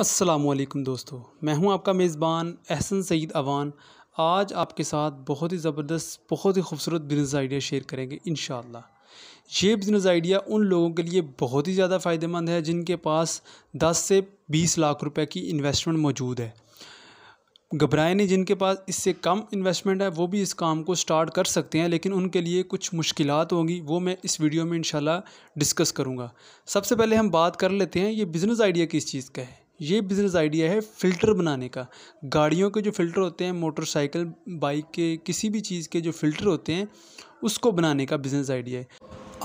असलकम दोस्तों मैं हूं आपका मेज़बान एहसन सईद अवान आज आपके साथ बहुत ही ज़बरदस्त बहुत ही खूबसूरत बिज़नेस आइडिया शेयर करेंगे इन ये बिज़नेस आइडिया उन लोगों के लिए बहुत ही ज़्यादा फ़ायदेमंद है जिनके पास 10 से 20 लाख रुपए की इन्वेस्टमेंट मौजूद है घबराए नहीं जिनके पास इससे कम इन्वेस्टमेंट है वो भी इस काम को स्टार्ट कर सकते हैं लेकिन उनके लिए कुछ मुश्किल होंगी वो मैं इस वीडियो में इंशाल्लाह डिस्कस करूँगा सबसे पहले हम बात कर लेते हैं ये बिज़नेस आइडिया किस चीज़ का है ये बिज़नेस आइडिया है फ़िल्टर बनाने का गाड़ियों के जो फ़िल्टर होते हैं मोटरसाइकिल बाइक के किसी भी चीज़ के जो फ़िल्टर होते हैं उसको बनाने का बिज़नेस आइडिया है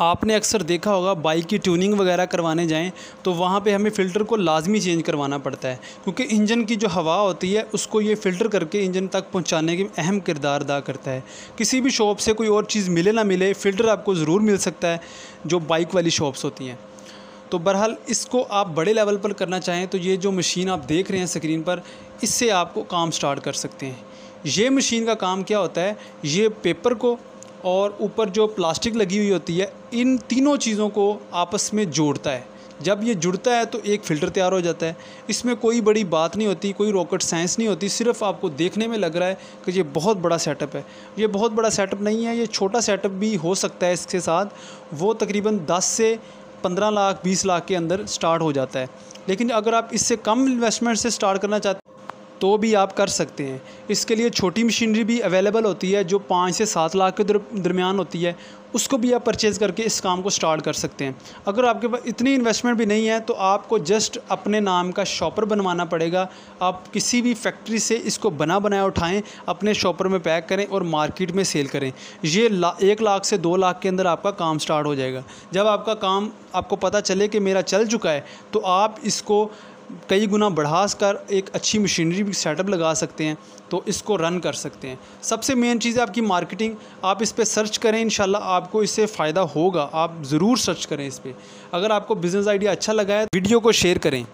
आपने अक्सर देखा होगा बाइक की ट्यूनिंग वगैरह करवाने जाएं तो वहाँ पे हमें फ़िल्टर को लाजमी चेंज करवाना पड़ता है क्योंकि इंजन की जो हवा होती है उसको ये फ़िल्टर करके इंजन तक पहुँचाने के अहम किरदार अदा करता है किसी भी शॉप से कोई और चीज़ मिले ना मिले फ़िल्टर आपको ज़रूर मिल सकता है जो बाइक वाली शॉप्स होती हैं तो बहरहाल इसको आप बड़े लेवल पर करना चाहें तो ये जो मशीन आप देख रहे हैं स्क्रीन पर इससे आपको काम स्टार्ट कर सकते हैं ये मशीन का काम क्या होता है ये पेपर को और ऊपर जो प्लास्टिक लगी हुई होती है इन तीनों चीज़ों को आपस में जोड़ता है जब ये जुड़ता है तो एक फ़िल्टर तैयार हो जाता है इसमें कोई बड़ी बात नहीं होती कोई रॉकेट साइंस नहीं होती सिर्फ आपको देखने में लग रहा है कि ये बहुत बड़ा सेटअप है ये बहुत बड़ा सेटअप नहीं है ये छोटा सेटअप भी हो सकता है इसके साथ वो तकरीबन 10 से पंद्रह लाख बीस लाख के अंदर स्टार्ट हो जाता है लेकिन अगर आप इससे कम इन्वेस्टमेंट से स्टार्ट करना चाहते तो भी आप कर सकते हैं इसके लिए छोटी मशीनरी भी अवेलेबल होती है जो पाँच से सात लाख के दरमियान होती है उसको भी आप परचेज़ करके इस काम को स्टार्ट कर सकते हैं अगर आपके पास इतनी इन्वेस्टमेंट भी नहीं है तो आपको जस्ट अपने नाम का शॉपर बनवाना पड़ेगा आप किसी भी फैक्ट्री से इसको बना बनाया उठाएं अपने शॉपर में पैक करें और मार्केट में सेल करें ये ला, एक लाख से दो लाख के अंदर आपका काम स्टार्ट हो जाएगा जब आपका काम आपको पता चले कि मेरा चल चुका है तो आप इसको कई गुना बढ़ा कर एक अच्छी मशीनरी भी सेटअप लगा सकते हैं तो इसको रन कर सकते हैं सबसे मेन चीज़ है आपकी मार्केटिंग आप इस पर सर्च करें इन आपको इससे फ़ायदा होगा आप ज़रूर सर्च करें इस पर अगर आपको बिज़नेस आइडिया अच्छा लगा है वीडियो को शेयर करें